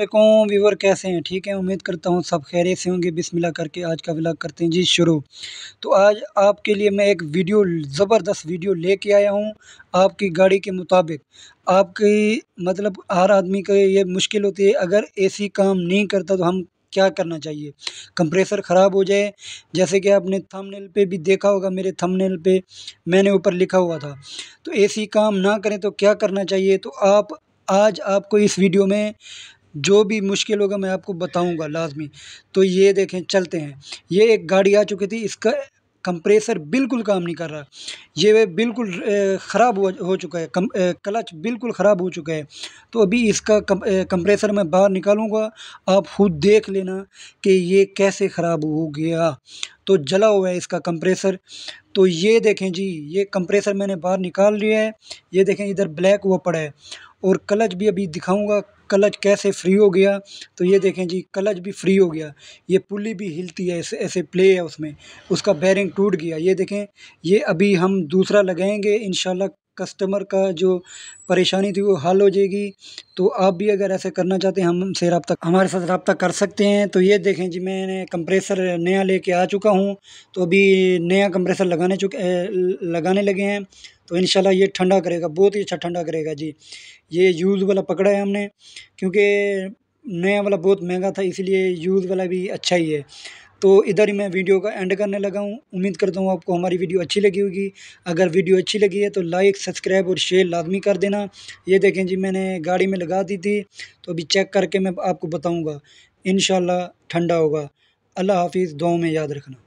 अलकुम viewer कैसे हैं ठीक है उम्मीद करता हूँ सब खैर से होंगे बिस्मिल्लाह करके आज का व्लॉग करते हैं जी शुरू तो आज आपके लिए मैं एक वीडियो ज़बरदस्त वीडियो लेके आया हूँ आपकी गाड़ी के मुताबिक आपकी मतलब हर आदमी का ये मुश्किल होती है अगर एसी काम नहीं करता तो हम क्या करना चाहिए कंप्रेसर ख़राब हो जाए जैसे कि आपने थंबनेल पे भी देखा होगा मेरे थंबनेल पे मैंने ऊपर लिखा हुआ था तो एसी काम ना करें तो क्या करना चाहिए तो आप आज आपको इस वीडियो में जो भी मुश्किल होगा मैं आपको बताऊँगा लाज़मी तो ये देखें चलते हैं ये एक गाड़ी आ चुकी थी इसका कंप्रेसर बिल्कुल काम नहीं कर रहा ये बिल्कुल ख़राब हो, चुका है क्लच बिल्कुल ख़राब हो चुका है तो अभी इसका कंप्रेसर मैं बाहर निकालूंगा आप खुद देख लेना कि ये कैसे ख़राब हो गया तो जला हुआ है इसका कंप्रेसर तो ये देखें जी ये कंप्रेसर मैंने बाहर निकाल लिया है ये देखें इधर ब्लैक हुआ पड़ा है और क्लच भी अभी दिखाऊंगा क्लच कैसे फ्री हो गया तो ये देखें जी क्लच भी फ्री हो गया ये पुली भी हिलती है ऐसे ऐसे प्ले है उसमें उसका बैरिंग टूट गया ये देखें ये अभी हम दूसरा लगाएंगे इन कस्टमर का जो परेशानी थी वो हल हो जाएगी तो आप भी अगर ऐसा करना चाहते हैं हमसे रबता हमारे साथ रबता कर सकते हैं तो ये देखें जी मैंने कंप्रेसर नया लेके आ चुका हूँ तो अभी नया कंप्रेसर लगाने चुके लगाने लगे हैं तो इन ये ठंडा करेगा बहुत ही अच्छा ठंडा करेगा जी ये यूज़ वाला पकड़ा है हमने क्योंकि नया वाला बहुत महंगा था इसीलिए यूज़ वाला भी अच्छा ही है तो इधर ही मैं वीडियो का एंड करने लगा हूँ उम्मीद करता हूँ आपको हमारी वीडियो अच्छी लगी होगी अगर वीडियो अच्छी लगी है तो लाइक सब्सक्राइब और शेयर लाजमी कर देना ये देखें जी मैंने गाड़ी में लगा दी थी तो अभी चेक करके मैं आपको बताऊँगा इन ठंडा होगा अल्लाह हाफिज़ दुआओं में याद रखना